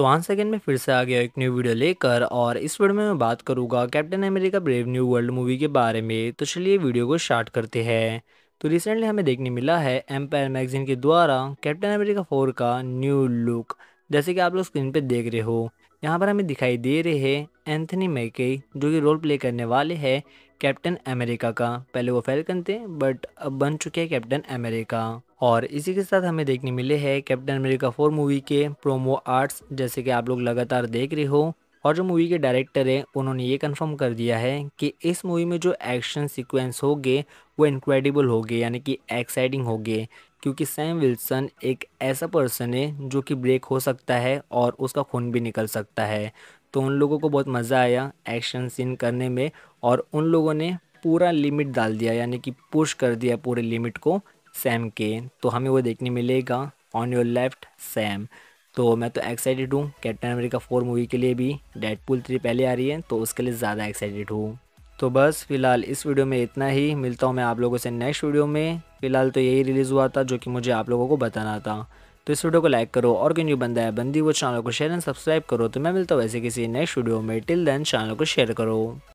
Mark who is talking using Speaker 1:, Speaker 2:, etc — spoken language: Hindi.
Speaker 1: तो वन सेकेंड में फिर से आ गया एक न्यू वीडियो लेकर और इस वीडियो में मैं बात करूंगा Captain America Brave New World movie के बारे में तो चलिए वीडियो को स्टार्ट करते हैं तो रिसेंटली हमें देखने मिला है एम्पायर मैगजीन के द्वारा कैप्टन अमेरिका फोर का न्यू लुक जैसे कि आप लोग स्क्रीन पर देख रहे हो यहाँ पर हमें दिखाई दे रहे हैं एंथनी मैके जो कि रोल प्ले करने वाले हैं कैप्टन अमेरिका का पहले वो फैल्कन थे बट अब बन चुके हैं कैप्टन अमेरिका और इसी के साथ हमें देखने मिले हैं कैप्टन अमेरिका फोर मूवी के प्रोमो आर्ट्स जैसे कि आप लोग लगातार देख रहे हो और जो मूवी के डायरेक्टर हैं उन्होंने ये कंफर्म कर दिया है कि इस मूवी में जो एक्शन सीक्वेंस होंगे वो इनक्रेडिबल होंगे यानी कि एक्साइटिंग होंगे क्योंकि सैम विल्सन एक ऐसा पर्सन है जो कि ब्रेक हो सकता है और उसका खून भी निकल सकता है तो उन लोगों को बहुत मज़ा आया एक्शन सीन करने में और उन लोगों ने पूरा लिमिट डाल दिया यानी कि पुश कर दिया पूरे लिमिट को सैम के तो हमें वो देखने मिलेगा ऑन योर लेफ्ट सैम तो मैं तो एक्साइटेड हूँ कैप्टन अमेरिका फोर मूवी के लिए भी डेडपुल थ्री पहले आ रही है तो उसके लिए ज़्यादा एक्साइटेड हूँ तो बस फ़िलहाल इस वीडियो में इतना ही मिलता हूँ मैं आप लोगों से नेक्स्ट वीडियो में फ़िलहाल तो यही रिलीज़ हुआ था जो कि मुझे आप लोगों को बताना था तो इस वीडियो को लाइक करो और क्यों न्यू बंदा है बंदी वो चैनल को शेयर एंड सब्सक्राइब करो तो मैं मिलता हूँ वैसे किसी नेक्स्ट वीडियो में टिल देन चैनल को शेयर करो